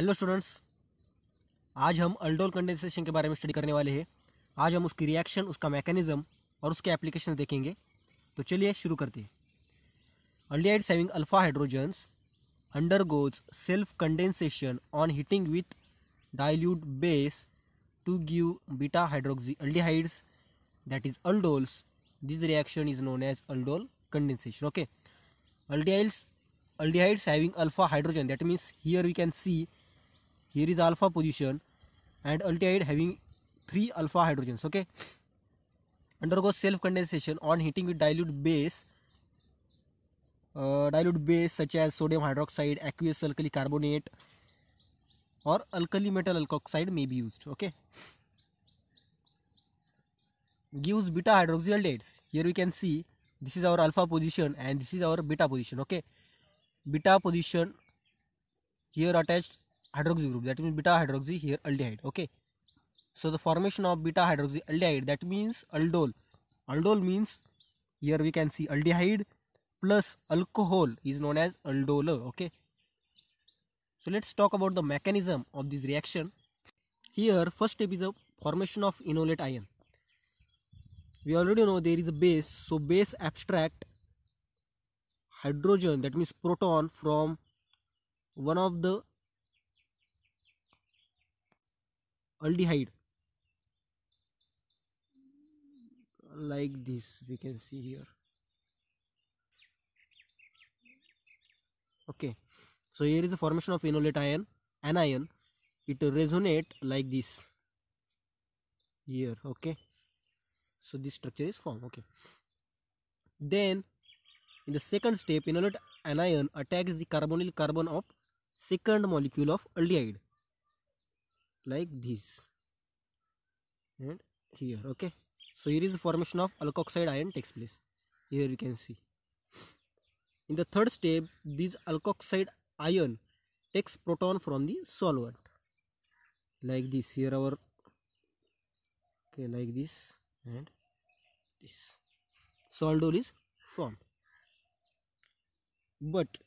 Hello students आज हम aldol condensation के बारे में स्टडी करने वाले हैं आज हम उसकी रिएक्शन उसका मैकेनिज्म और उसके एप्लीकेशन देखेंगे तो चलिए शुरू करते हैं aldehyde having alpha hydrogens undergoes self condensation on heating with dilute base to give beta hydroxy aldehydes that is aldols this reaction is known as aldol condensation okay aldehydes aldehydes having alpha hydrogen that means here we can see here is alpha position and aldehyde having three alpha hydrogens okay undergoes self condensation on heating with dilute base uh, dilute base such as sodium hydroxide aqueous alkali carbonate or alkali metal alkoxide may be used okay gives beta hydroxyl dates here we can see this is our alpha position and this is our beta position okay beta position here attached hydroxy group that means beta hydroxy here aldehyde okay so the formation of beta hydroxy aldehyde that means aldol aldol means here we can see aldehyde plus alcohol is known as aldol okay so let's talk about the mechanism of this reaction here first step is the formation of enolate ion we already know there is a base so base abstract hydrogen that means proton from one of the aldehyde like this we can see here okay so here is the formation of enolate ion anion it resonate like this here okay so this structure is formed okay then in the second step enolate anion attacks the carbonyl carbon of second molecule of aldehyde like this and here okay so here is the formation of alkoxide ion takes place here you can see in the third step this alkoxide ion takes proton from the solvent like this here our okay like this and this aldol is formed but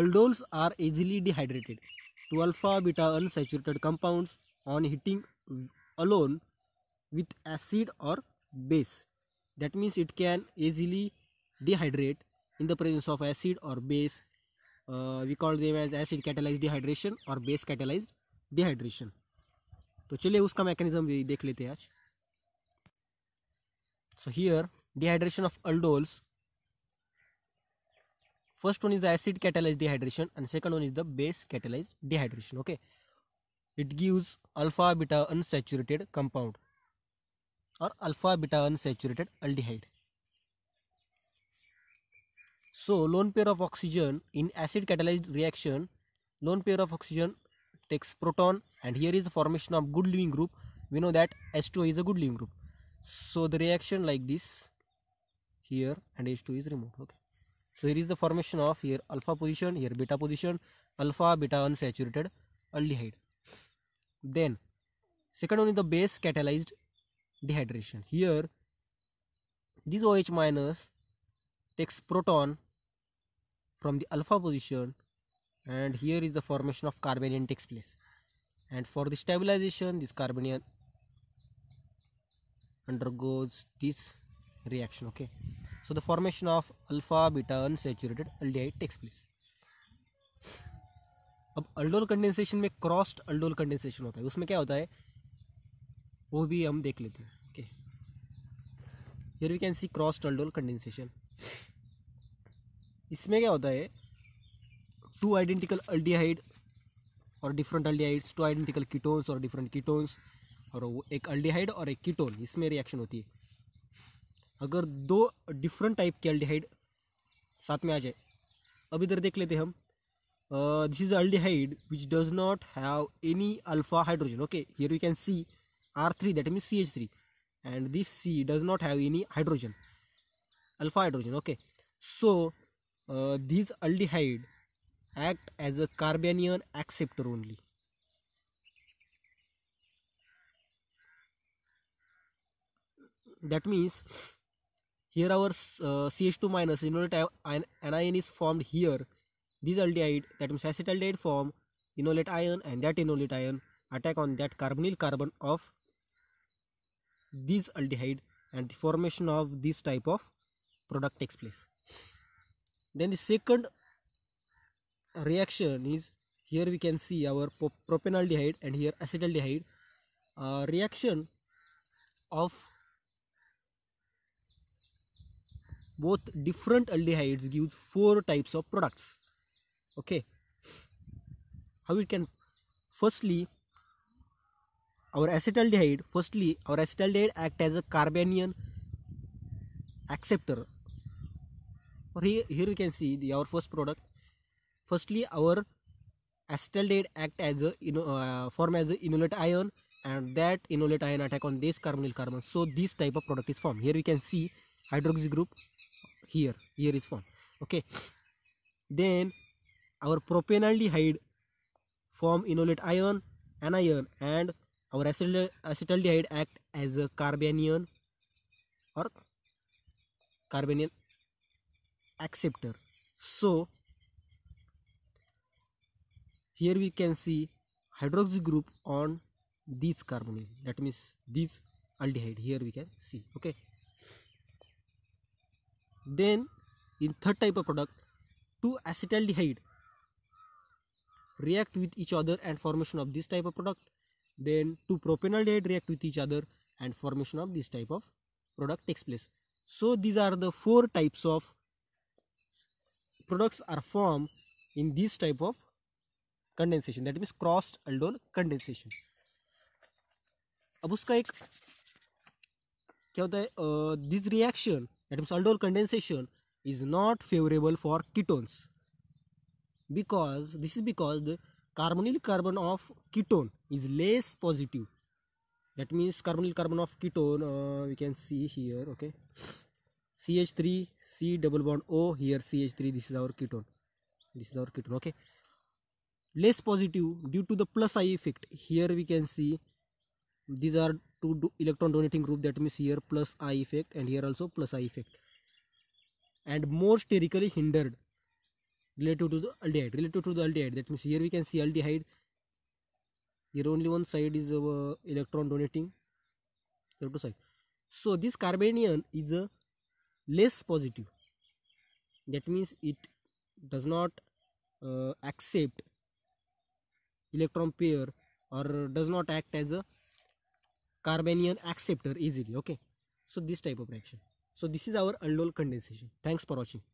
aldols are easily dehydrated to alpha beta unsaturated compounds on heating alone with acid or base that means it can easily dehydrate in the presence of acid or base uh, we call them as acid catalyzed dehydration or base catalyzed dehydration तो चलिए उसका mechanism भी देख लेते हैं आज so here dehydration of aldols First one is the acid catalyzed dehydration and second one is the base catalyzed dehydration. Okay. It gives alpha beta unsaturated compound or alpha beta unsaturated aldehyde. So lone pair of oxygen in acid catalyzed reaction, lone pair of oxygen takes proton and here is the formation of good leaving group. We know that H2 is a good leaving group. So the reaction like this here and H2 is removed. Okay. So here is the formation of here alpha position, here beta position, alpha, beta unsaturated aldehyde. Then second one is the base catalyzed dehydration. Here this OH minus takes proton from the alpha position and here is the formation of carbanion takes place and for the stabilization this carbanion undergoes this reaction okay So the formation of alpha, beta unsaturated aldehyde takes place. अब aldol condensation में crossed aldol condensation होता है उसमें क्या होता है वो भी हम देख लेते हैं okay here we can see crossed aldol condensation इसमें क्या होता है टू आइडेंटिकल अल्डिहाइड और different aldehydes two identical ketones और डिफरेंट कीटोन्स और वो एक अल्डिहाइड और एक कीटोन इसमें रिएक्शन होती है अगर दो डिफरेंट टाइप के अल्डिहाइड साथ में आ जाए अब इधर देख लेते हम this is aldehyde which does not have any alpha hydrogen okay here you can see R three that means C H three and this C does not have any hydrogen alpha hydrogen okay so this aldehyde act as a carbanion acceptor only that means Here our uh, CH2 minus enolate anion is formed here. This aldehyde, that means acetaldehyde form enolate ion and that enolate ion attack on that carbonyl carbon of this aldehyde and the formation of this type of product takes place. Then the second reaction is here we can see our propanaldehyde and here acetaldehyde uh, reaction of both different aldehydes gives four types of products okay how it can firstly our acetaldehyde firstly our acetaldehyde act as a carbanion acceptor or here, here we can see the our first product firstly our acetaldehyde act as a you know, uh, form as an enolate ion and that enolate ion attack on this carbonyl carbon so this type of product is formed here we can see hydroxy group here here is formed okay then our propanaldehyde form enolate ion anion and our acetaldehyde act as a carbanion or carbanion acceptor so here we can see hydroxy group on these carbonyl that means these aldehyde here we can see okay then in third type of product two acetaldehyde react with each other and formation of this type of product then two propanoldehyde react with each other and formation of this type of product takes place so these are the four types of products are formed in this type of condensation that means crossed aldol condensation अब उसका एक क्या होता है this reaction aldol condensation is not favorable for ketones because this is because the carbonyl carbon of ketone is less positive that means carbonyl carbon of ketone uh, we can see here okay CH3 C double bond O here CH3 this is our ketone this is our ketone okay less positive due to the plus I effect here we can see these are two do electron donating group that means here plus i effect and here also plus i effect and more sterically hindered relative to the aldehyde relative to the aldehyde that means here we can see aldehyde here only one side is uh, electron donating other side so this carbanion is a uh, less positive that means it does not uh, accept electron pair or does not act as a carbanion acceptor easily okay so this type of reaction so this is our aldol condensation thanks for watching